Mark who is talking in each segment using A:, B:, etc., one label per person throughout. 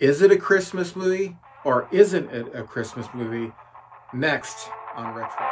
A: Is it a Christmas movie or isn't it a Christmas movie? Next on Retro.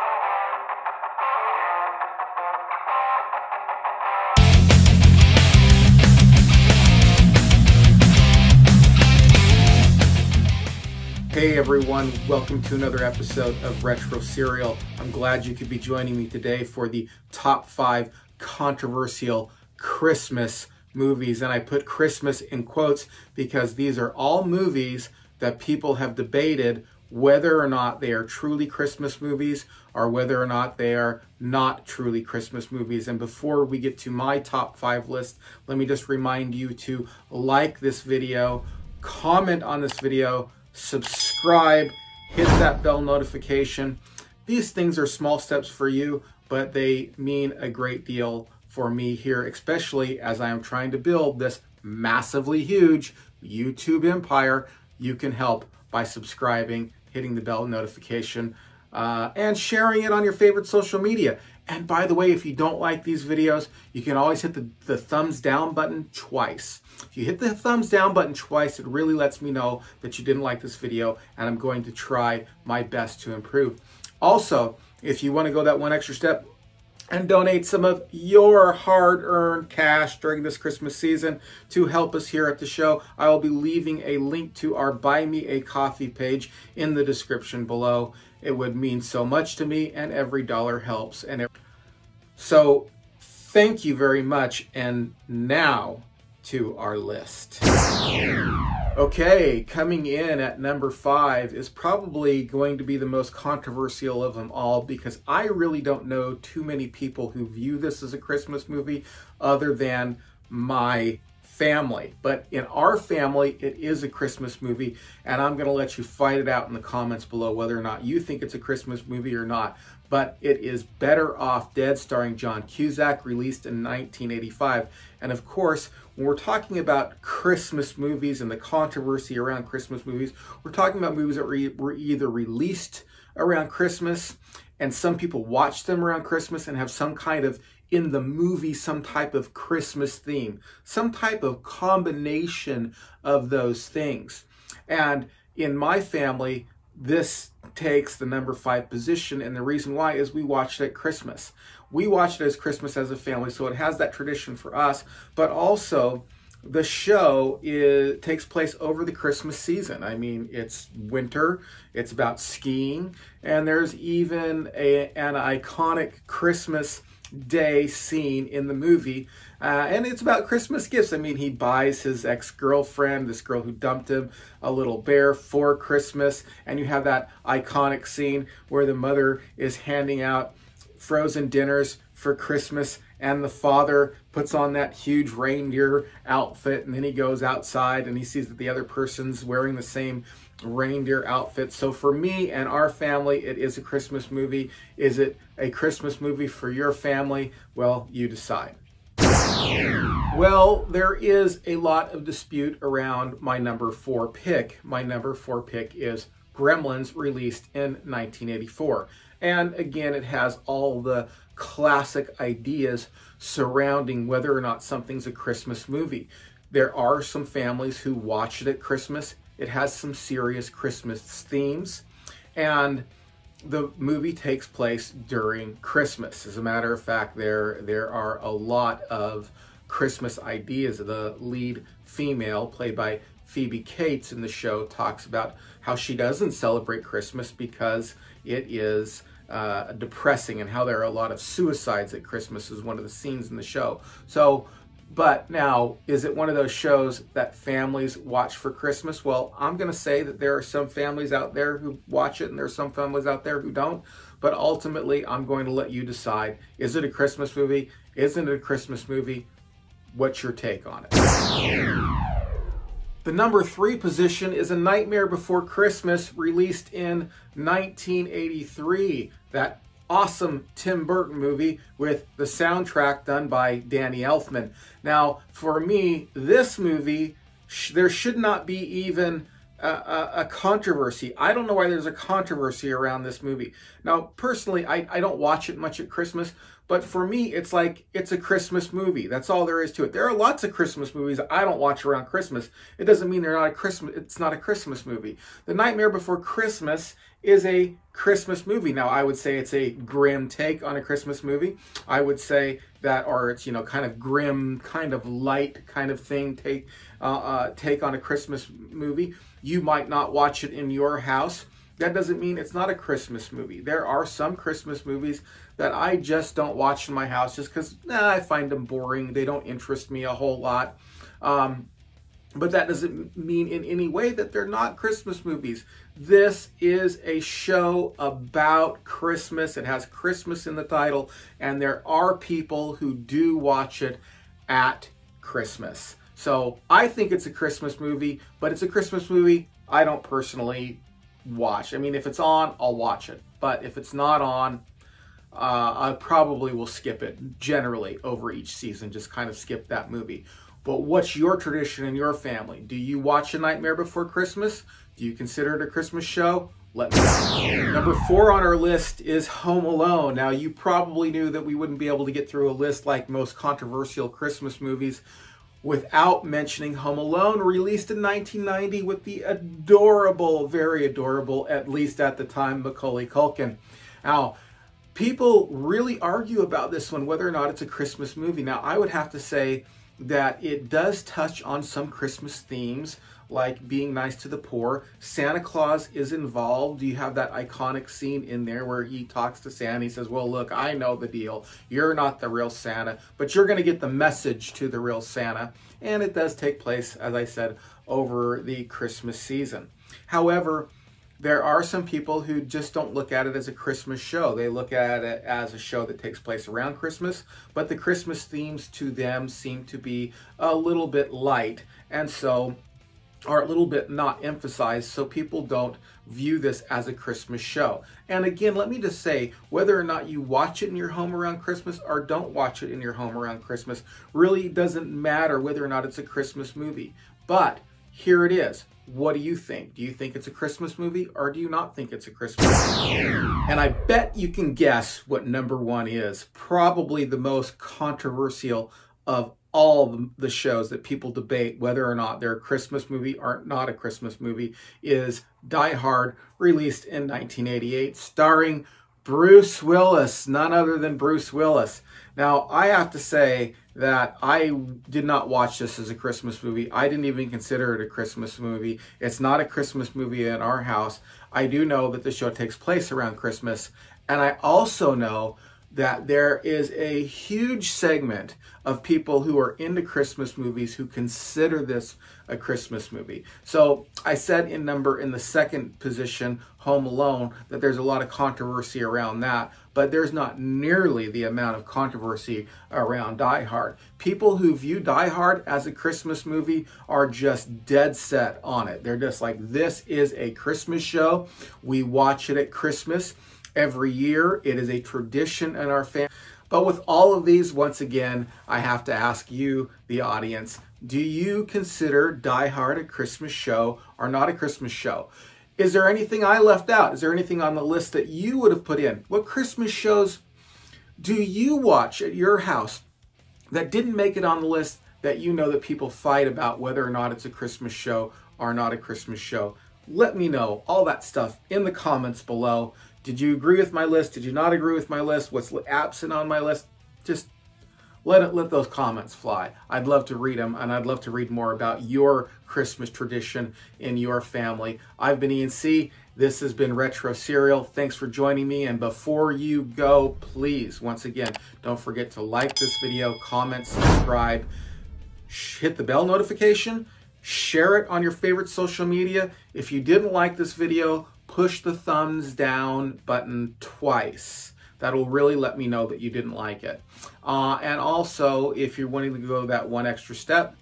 A: Hey everyone, welcome to another episode of Retro Serial. I'm glad you could be joining me today for the top five controversial Christmas movies. And I put Christmas in quotes because these are all movies that people have debated whether or not they are truly Christmas movies or whether or not they are not truly Christmas movies. And before we get to my top five list, let me just remind you to like this video, comment on this video, subscribe, hit that bell notification. These things are small steps for you, but they mean a great deal for me here, especially as I am trying to build this massively huge YouTube empire. You can help by subscribing, hitting the bell notification, uh, and sharing it on your favorite social media. And by the way, if you don't like these videos, you can always hit the, the thumbs down button twice. If you hit the thumbs down button twice, it really lets me know that you didn't like this video and I'm going to try my best to improve. Also, if you wanna go that one extra step, and donate some of your hard earned cash during this Christmas season to help us here at the show. I will be leaving a link to our Buy Me a Coffee page in the description below. It would mean so much to me, and every dollar helps. And it... so, thank you very much. And now to our list. Okay, coming in at number five is probably going to be the most controversial of them all because I really don't know too many people who view this as a Christmas movie other than my family. But in our family, it is a Christmas movie, and I'm going to let you fight it out in the comments below whether or not you think it's a Christmas movie or not. But it is Better Off Dead, starring John Cusack, released in 1985. And of course, when we're talking about Christmas movies and the controversy around Christmas movies, we're talking about movies that were either released around Christmas and some people watch them around Christmas and have some kind of in the movie some type of Christmas theme, some type of combination of those things. And in my family, this takes the number five position, and the reason why is we watched it at Christmas. We watched it as Christmas as a family, so it has that tradition for us, but also the show is, takes place over the Christmas season. I mean, it's winter, it's about skiing, and there's even a, an iconic Christmas day scene in the movie. Uh, and it's about Christmas gifts. I mean, he buys his ex girlfriend, this girl who dumped him, a little bear for Christmas. And you have that iconic scene where the mother is handing out frozen dinners for Christmas and the father puts on that huge reindeer outfit and then he goes outside and he sees that the other person's wearing the same reindeer outfit. So for me and our family, it is a Christmas movie. Is it a Christmas movie for your family? Well, you decide. Well, there is a lot of dispute around my number four pick. My number four pick is Gremlins released in 1984. And again, it has all the classic ideas surrounding whether or not something's a Christmas movie. There are some families who watch it at Christmas. It has some serious Christmas themes. And the movie takes place during Christmas. As a matter of fact, there, there are a lot of Christmas ideas. The lead female, played by Phoebe Cates in the show talks about how she doesn't celebrate Christmas because it is uh, depressing and how there are a lot of suicides at Christmas is one of the scenes in the show. So, but now, is it one of those shows that families watch for Christmas? Well, I'm going to say that there are some families out there who watch it and there are some families out there who don't. But ultimately, I'm going to let you decide is it a Christmas movie? Isn't it a Christmas movie? What's your take on it? The number three position is A Nightmare Before Christmas, released in 1983. That awesome Tim Burton movie with the soundtrack done by Danny Elfman. Now, for me, this movie, sh there should not be even a, a, controversy. I don't know why there's a controversy around this movie. Now, personally, I, I don't watch it much at Christmas, but for me, it's like it's a Christmas movie. That's all there is to it. There are lots of Christmas movies I don't watch around Christmas. It doesn't mean they're not a Christmas. It's not a Christmas movie. The Nightmare Before Christmas is a Christmas movie. Now, I would say it's a grim take on a Christmas movie. I would say that, or it's you know, kind of grim, kind of light, kind of thing take uh, uh, take on a Christmas movie. You might not watch it in your house. That doesn't mean it's not a Christmas movie. There are some Christmas movies that I just don't watch in my house just because nah, I find them boring. They don't interest me a whole lot. Um, but that doesn't mean in any way that they're not Christmas movies. This is a show about Christmas. It has Christmas in the title, and there are people who do watch it at Christmas. So I think it's a Christmas movie, but it's a Christmas movie I don't personally watch. I mean, if it's on, I'll watch it. But if it's not on, uh, I probably will skip it generally over each season, just kind of skip that movie. But what's your tradition in your family? Do you watch A Nightmare Before Christmas? Do you consider it a Christmas show? Let me know. Number four on our list is Home Alone. Now, you probably knew that we wouldn't be able to get through a list like most controversial Christmas movies without mentioning Home Alone, released in 1990 with the adorable, very adorable, at least at the time, Macaulay Culkin. Now, people really argue about this one, whether or not it's a Christmas movie. Now, I would have to say that it does touch on some Christmas themes like being nice to the poor. Santa Claus is involved. You have that iconic scene in there where he talks to Santa. He says, Well, look, I know the deal. You're not the real Santa, but you're going to get the message to the real Santa. And it does take place, as I said, over the Christmas season. However, there are some people who just don't look at it as a Christmas show. They look at it as a show that takes place around Christmas, but the Christmas themes to them seem to be a little bit light, and so are a little bit not emphasized, so people don't view this as a Christmas show. And again, let me just say whether or not you watch it in your home around Christmas or don't watch it in your home around Christmas really doesn't matter whether or not it's a Christmas movie. But here it is. What do you think? Do you think it's a Christmas movie or do you not think it's a Christmas movie? And I bet you can guess what number one is. Probably the most controversial of all the shows that people debate whether or not they're a Christmas movie or not a Christmas movie is Die Hard, released in 1988, starring Bruce Willis, none other than Bruce Willis. Now, I have to say that I did not watch this as a Christmas movie. I didn't even consider it a Christmas movie. It's not a Christmas movie in our house. I do know that the show takes place around Christmas, and I also know that there is a huge segment of people who are into Christmas movies who consider this a Christmas movie. So I said in number in the second position, Home Alone, that there's a lot of controversy around that, but there's not nearly the amount of controversy around Die Hard. People who view Die Hard as a Christmas movie are just dead set on it. They're just like, this is a Christmas show. We watch it at Christmas every year. It is a tradition in our family. But with all of these, once again, I have to ask you, the audience, do you consider Die Hard a Christmas show or not a Christmas show? Is there anything I left out? Is there anything on the list that you would have put in? What Christmas shows do you watch at your house that didn't make it on the list that you know that people fight about whether or not it's a Christmas show or not a Christmas show? Let me know all that stuff in the comments below. Did you agree with my list? Did you not agree with my list? What's absent on my list? Just let it, let those comments fly. I'd love to read them, and I'd love to read more about your Christmas tradition in your family. I've been Ian C. This has been Retro Serial. Thanks for joining me. And before you go, please, once again, don't forget to like this video, comment, subscribe, hit the bell notification, share it on your favorite social media. If you didn't like this video, push the thumbs down button twice. That'll really let me know that you didn't like it. Uh, and also, if you're wanting to go that one extra step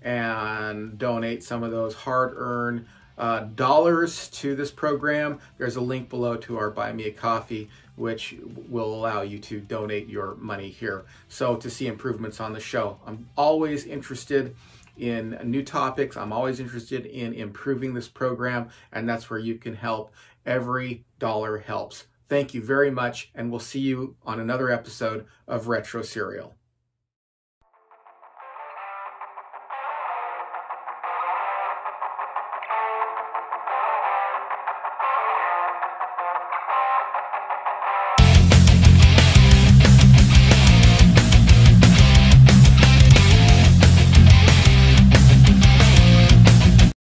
A: and donate some of those hard-earned uh, dollars to this program, there's a link below to our Buy Me a Coffee, which will allow you to donate your money here. So to see improvements on the show, I'm always interested in new topics. I'm always interested in improving this program, and that's where you can help. Every dollar helps. Thank you very much, and we'll see you on another episode of Retro Serial.